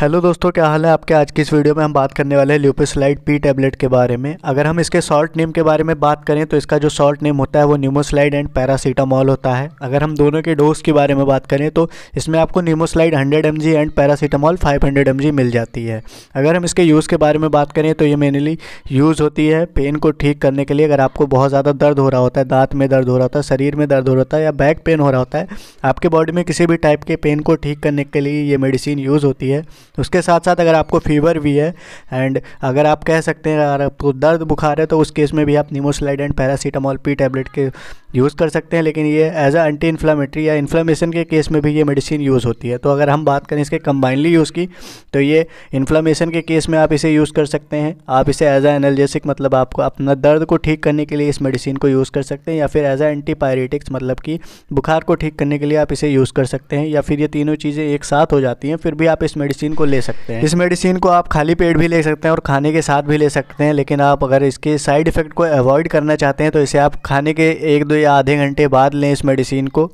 hello दोस्तों क्या हाल है आपके आज की इस वीडियो में हम बात करने वाले हैं ल्यूपोसलाइड पी टैबलेट के बारे में अगर हम इसके सॉल्ट नेम के बारे में बात करें तो इसका जो सॉल्ट नेम होता है वो न्यूमोसलाइड एंड पैरासीटामॉल होता है अगर हम दोनों के डोज के बारे में बात करें तो इसमें आपको nimesulide hundred M and paracetamol five hundred मिल जाती है अगर हम इसके यूज़ के बारे में बात करें तो ये मेनली यूज़ होती है पेन को ठीक करने के लिए अगर आपको बहुत ज़्यादा दर्द हो रहा होता है दांत में दर्द हो रहा होता है शरीर में दर्द हो रहा होता है या बैक पेन हो रहा होता है आपके बॉडी में किसी भी टाइप के पेन को ठीक करने के लिए ये मेडिसिन यूज़ होती है उसके साथ साथ अगर आपको फीवर भी है एंड अगर आप कह सकते हैं अगर आपको तो दर्द बुखार है तो उस केस में भी आप nimesulide and paracetamol P tablet के यूज़ कर सकते हैं लेकिन ये एज अ एंटी इन्फ्लामेटरी या इन्फ्लामेशन के केस में भी ये मेडिसिन यूज़ होती है तो अगर हम बात करें इसके कम्बाइनली यूज़ की तो ये इन्फ्लामेशन के केस में आप इसे यूज़ कर सकते हैं आप इसे एज अ एनर्जेसिक मतलब आपको अपना दर्द को ठीक करने के लिए इस मेडिसिन को यूज़ कर सकते हैं या फिर एज अ एंटीपायरेटिक्स मतलब कि बुखार को ठीक करने के लिए आप इसे यूज़ कर सकते हैं या फिर ये तीनों चीज़ें एक साथ हो जाती हैं फिर भी आप इस मेडिसिन को ले सकते हैं इस मेडिसिन को आप खाली पेट भी ले सकते हैं और खाने के साथ भी ले सकते हैं लेकिन आप अगर इसके साइड इफ़ेक्ट को अवॉइड करना चाहते हैं तो इसे आप खाने के एक दो या आधे घंटे बाद लें इस मेडिसिन को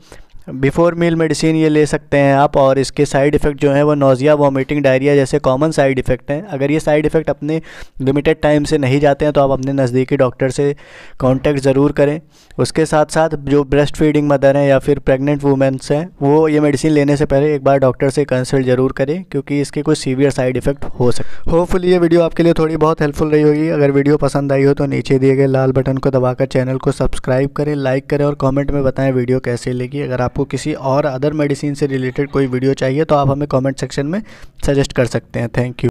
बिफोर मील मेडिसिन ये ले सकते हैं आप और इसके साइड इफ़ेक्ट जो हैं वो नोज़िया वॉमिटिंग डायरिया जैसे कॉमन साइड इफ़ेक्ट हैं अगर ये साइड इफ़ेक्ट अपने लिमिटेड टाइम से नहीं जाते हैं तो आप अपने नज़दीकी डॉक्टर से कांटेक्ट ज़रूर करें उसके साथ साथ जो ब्रेस्ट फीडिंग मदर हैं या फिर प्रेगनेंट वूमेंस हैं वो ये मेडिसिन लेने से पहले एक बार डॉक्टर से कंसल्ट ज़रूर करें क्योंकि इसके कुछ सीवियर साइड इफ़ेक्ट हो सकते होपफुल ये वीडियो आपके लिए थोड़ी बहुत हेल्पफुल रही होगी अगर वीडियो पसंद आई हो तो नीचे दिए गए लाल बटन को दबाकर चैनल को सब्सक्राइब करें लाइक करें और कॉमेंट में बताएँ वीडियो कैसे लेगी अगर आप आपको किसी और अदर मेडिसिन से रिलेटेड कोई वीडियो चाहिए तो आप हमें कमेंट सेक्शन में सजेस्ट कर सकते हैं थैंक यू